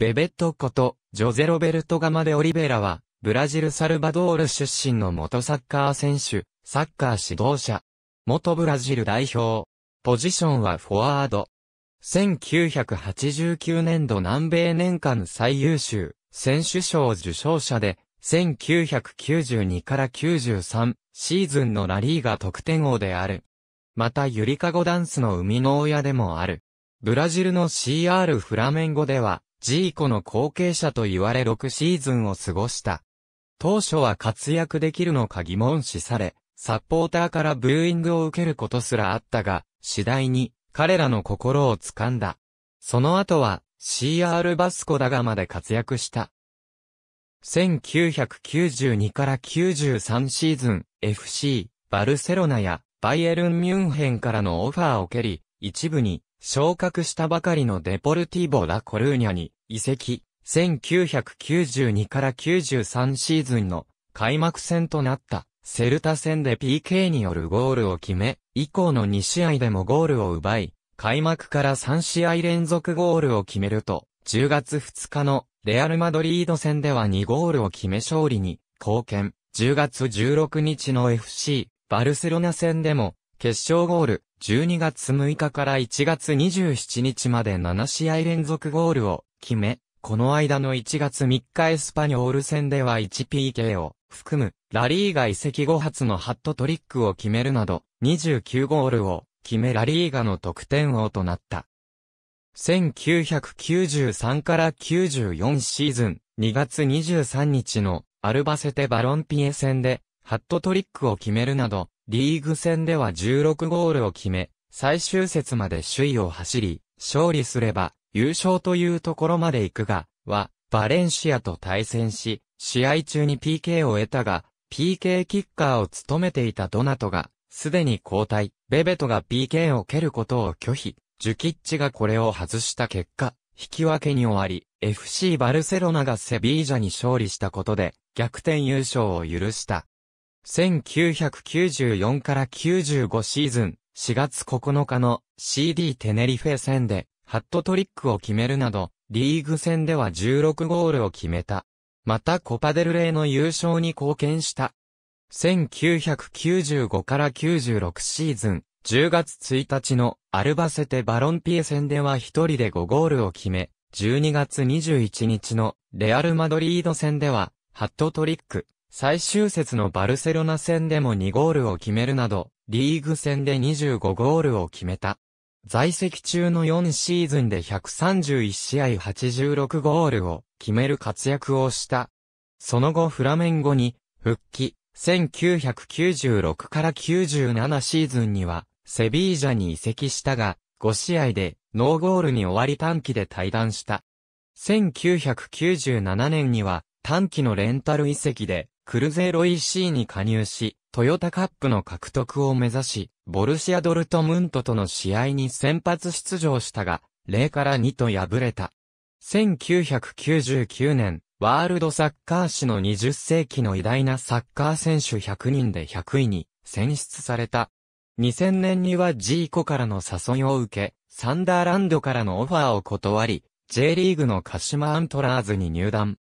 ベベットこと、ジョゼロベルトガマでオリベラは、ブラジルサルバドール出身の元サッカー選手、サッカー指導者。元ブラジル代表。ポジションはフォワード。1989年度南米年間最優秀選手賞受賞者で、1992から93シーズンのラリーが得点王である。またゆりかごダンスの生みの親でもある。ブラジルの CR フラメンゴでは、ジーコの後継者と言われ6シーズンを過ごした。当初は活躍できるのか疑問視され、サポーターからブーイングを受けることすらあったが、次第に彼らの心を掴んだ。その後は CR バスコダガまで活躍した。1992から93シーズン FC バルセロナやバイエルン・ミュンヘンからのオファーを蹴り、一部に昇格したばかりのデポルティボ・ラ・コルーニャに移籍、1992から93シーズンの開幕戦となったセルタ戦で PK によるゴールを決め、以降の2試合でもゴールを奪い、開幕から3試合連続ゴールを決めると、10月2日のレアル・マドリード戦では2ゴールを決め勝利に貢献、10月16日の FC バルセロナ戦でも決勝ゴール、12月6日から1月27日まで7試合連続ゴールを決め、この間の1月3日エスパニョール戦では 1PK を含むラリーガ移籍後初のハットトリックを決めるなど29ゴールを決めラリーガの得点王となった。1993から94シーズン2月23日のアルバセテバロンピエ戦でハットトリックを決めるなどリーグ戦では16ゴールを決め、最終節まで首位を走り、勝利すれば優勝というところまで行くが、は、バレンシアと対戦し、試合中に PK を得たが、PK キッカーを務めていたドナトが、すでに交代、ベベトが PK を蹴ることを拒否、ジュキッチがこれを外した結果、引き分けに終わり、FC バルセロナがセビージャに勝利したことで、逆転優勝を許した。1994から95シーズン4月9日の CD テネリフェ戦でハットトリックを決めるなど、リーグ戦では16ゴールを決めた。またコパデルレイの優勝に貢献した。1995から96シーズン10月1日のアルバセテバロンピエ戦では1人で5ゴールを決め、12月21日のレアル・マドリード戦では、ハットトリック。最終節のバルセロナ戦でも2ゴールを決めるなど、リーグ戦で25ゴールを決めた。在籍中の4シーズンで131試合86ゴールを決める活躍をした。その後フラメンゴに復帰、1996から97シーズンにはセビージャに移籍したが、5試合でノーゴールに終わり短期で退団した。1997年には短期のレンタル移籍でクルゼーロ EC に加入し、トヨタカップの獲得を目指し、ボルシアドルトムントとの試合に先発出場したが、0から2と敗れた。1999年、ワールドサッカー史の20世紀の偉大なサッカー選手100人で100位に選出された。2000年にはジーコからの誘いを受け、サンダーランドからのオファーを断り、J リーグの鹿島アントラーズに入団。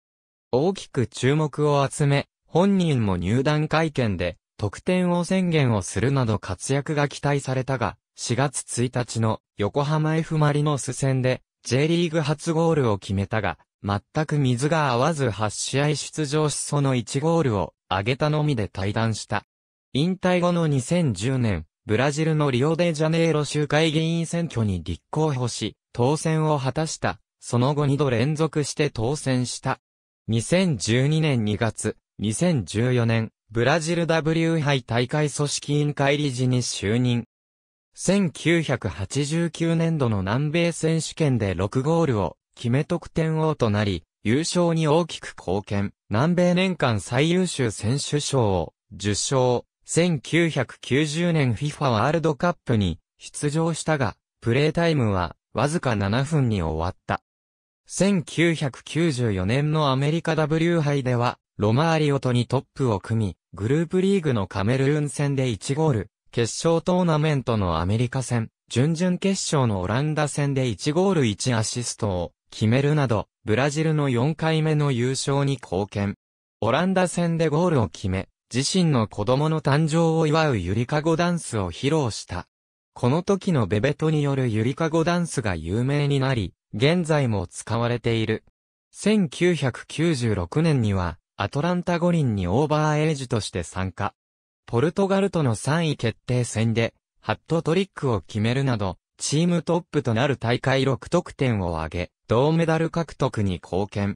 大きく注目を集め、本人も入団会見で、得点を宣言をするなど活躍が期待されたが、4月1日の横浜 F・ マリノス戦で J リーグ初ゴールを決めたが、全く水が合わず8試合出場しその1ゴールを挙げたのみで退団した。引退後の2010年、ブラジルのリオデジャネイロ州会議員選挙に立候補し、当選を果たした。その後2度連続して当選した。2012年2月、2014年、ブラジル W 杯大会組織委員会理事に就任。1989年度の南米選手権で6ゴールを決め得点王となり、優勝に大きく貢献。南米年間最優秀選手賞を受賞。1990年 FIFA ワールドカップに出場したが、プレータイムはわずか7分に終わった。1994年のアメリカ W 杯では、ロマーリオとにトップを組み、グループリーグのカメルーン戦で1ゴール、決勝トーナメントのアメリカ戦、準々決勝のオランダ戦で1ゴール1アシストを決めるなど、ブラジルの4回目の優勝に貢献。オランダ戦でゴールを決め、自身の子供の誕生を祝うゆりかごダンスを披露した。この時のベベトによるゆりかごダンスが有名になり、現在も使われている。1996年には、アトランタ五輪にオーバーエイジとして参加。ポルトガルとの3位決定戦で、ハットトリックを決めるなど、チームトップとなる大会6得点を挙げ、銅メダル獲得に貢献。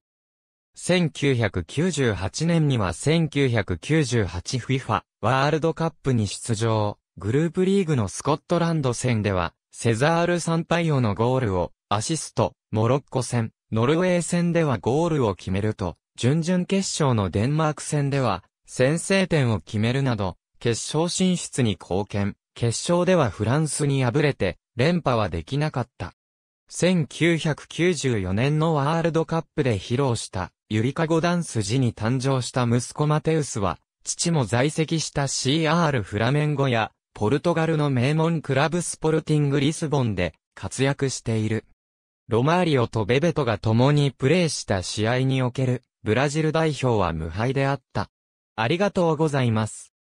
1998年には 1998FIFA ワールドカップに出場、グループリーグのスコットランド戦では、セザール・サンパイオのゴールを、アシスト、モロッコ戦、ノルウェー戦ではゴールを決めると、準々決勝のデンマーク戦では、先制点を決めるなど、決勝進出に貢献。決勝ではフランスに敗れて、連覇はできなかった。1994年のワールドカップで披露した、ゆりかごダンス時に誕生した息子マテウスは、父も在籍した CR フラメンゴや、ポルトガルの名門クラブスポルティングリスボンで活躍している。ロマーリオとベベトが共にプレーした試合におけるブラジル代表は無敗であった。ありがとうございます。